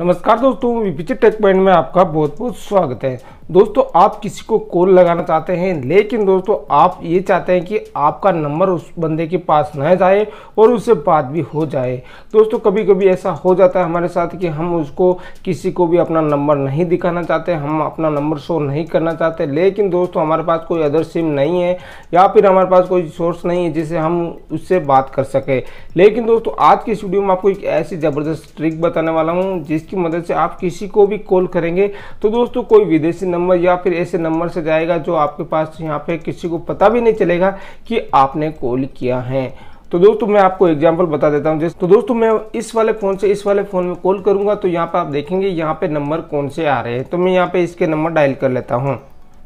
नमस्कार दोस्तों विपिचर take point में आपका बहुत बहुत स्वागत है दोस्तों आप किसी को कॉल लगाना चाहते हैं लेकिन दोस्तों आप ये चाहते हैं कि आपका नंबर उस बंदे के पास न जाए और उससे बात भी हो जाए दोस्तों कभी कभी ऐसा हो जाता है हमारे साथ कि हम उसको किसी को भी अपना नंबर नहीं दिखाना चाहते हम अपना नंबर शो नहीं करना चाहते लेकिन दोस्तों हमारे पास कोई अदर सिम नहीं है या फिर हमारे पास कोई सोर्स नहीं है जिससे हम उससे बात कर सकें लेकिन दोस्तों आज की स्टूडियो में आपको एक ऐसी ज़बरदस्त ट्रिक बताने वाला हूँ जिसकी मदद से आप किसी को भी कॉल करेंगे तो दोस्तों कोई विदेशी नंबर या फिर ऐसे नंबर से जाएगा जो आपके पास यहाँ पे किसी को पता भी नहीं चलेगा कि आपने कॉल किया है तो दोस्तों मैं आपको एग्जांपल बता देता हूं जैसे तो दोस्तों मैं इस वाले फ़ोन से इस वाले फ़ोन में कॉल करूंगा तो यहां पर आप देखेंगे यहां पे नंबर कौन से आ रहे हैं तो मैं यहां पे इसके नंबर डायल कर लेता हूं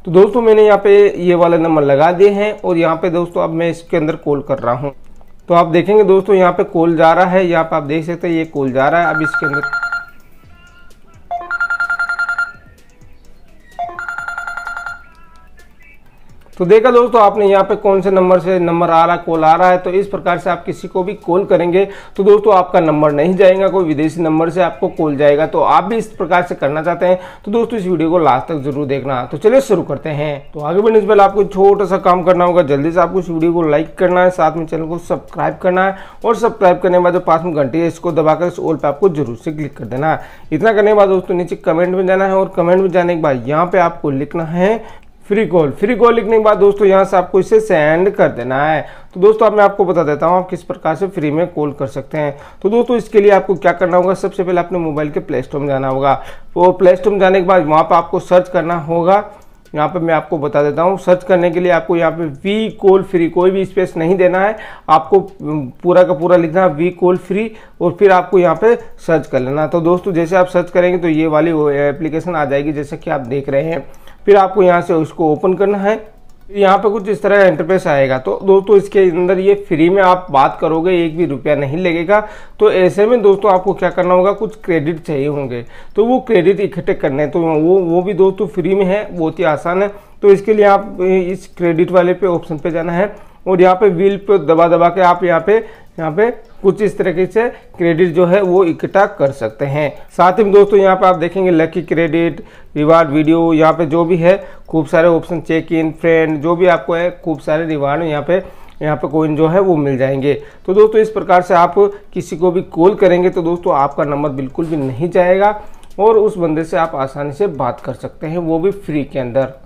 तो दोस्तों मैंने यहां पे ये वाला नंबर लगा दिए हैं और यहाँ पे दोस्तों अब मैं इसके अंदर कॉल कर रहा हूँ तो आप देखेंगे दोस्तों यहाँ पर कॉल जा रहा है यहाँ पर आप देख सकते हैं ये कॉल जा रहा है अब इसके अंदर तो देखा दोस्तों आपने यहाँ पे कौन से नंबर से नंबर आ रहा कॉल आ रहा है तो इस प्रकार से आप किसी को भी कॉल करेंगे तो दोस्तों आपका नंबर नहीं जाएगा कोई विदेशी नंबर से आपको कॉल जाएगा तो आप भी इस प्रकार से करना चाहते हैं तो दोस्तों इस वीडियो को लास्ट तक जरूर देखना तो चलिए शुरू करते हैं तो आगे बढ़ने से पहले आपको छोटा सा काम करना होगा जल्दी से आपको इस वीडियो को लाइक करना है साथ में चैनल को सब्सक्राइब करना है और सब्सक्राइब करने के बाद जो पास में घंटी है इसको दबाकर इस ओल पर आपको जरूर से क्लिक कर देना है इतना करने के बाद दोस्तों नीचे कमेंट में जाना है और कमेंट में जाने के बाद यहाँ पे आपको लिखना है फ्री कॉल फ्री कॉल लिखने के बाद दोस्तों यहाँ से आपको इसे सेंड कर देना है तो दोस्तों अब मैं आपको बता देता हूँ आप किस प्रकार से फ्री में कॉल कर सकते हैं तो दोस्तों इसके लिए आपको क्या करना होगा सबसे पहले अपने मोबाइल के प्ले स्टोर में जाना होगा तो प्ले स्टोर में जाने के बाद वहाँ पर आपको सर्च करना होगा यहाँ पर मैं आपको बता देता हूँ सर्च करने के लिए आपको यहाँ पे वी कॉल फ्री कोई भी स्पेस नहीं देना है आपको पूरा का पूरा लिखना है वी कॉल फ्री और फिर आपको यहाँ पे सर्च कर लेना तो दोस्तों जैसे आप सर्च करेंगे तो ये वाली एप्लीकेशन आ जाएगी जैसे कि आप देख रहे हैं फिर आपको यहाँ से उसको ओपन करना है यहाँ पे कुछ इस तरह इंटरफेस आएगा तो दोस्तों इसके अंदर ये फ्री में आप बात करोगे एक भी रुपया नहीं लगेगा तो ऐसे में दोस्तों आपको क्या करना होगा कुछ क्रेडिट चाहिए होंगे तो वो क्रेडिट इकट्ठे करने तो वो वो भी दोस्तों फ्री में है बहुत ही आसान है तो इसके लिए आप इस क्रेडिट वाले पे ऑप्शन पे जाना है और यहाँ पे व्हील पे दबा दबा के आप यहाँ पे यहाँ पे कुछ इस तरीके से क्रेडिट जो है वो इकट्ठा कर सकते हैं साथ ही में दोस्तों यहाँ पे आप देखेंगे लकी क्रेडिट रिवार्ड वीडियो यहाँ पे जो भी है खूब सारे ऑप्शन चेक इन फ्रेंड जो भी आपको है खूब सारे रिवार्ड यहाँ पे यहाँ पे कोइन जो है वो मिल जाएंगे तो दोस्तों इस प्रकार से आप किसी को भी कॉल करेंगे तो दोस्तों आपका नंबर बिल्कुल भी नहीं जाएगा और उस बंदे से आप आसानी से बात कर सकते हैं वो भी फ्री के अंदर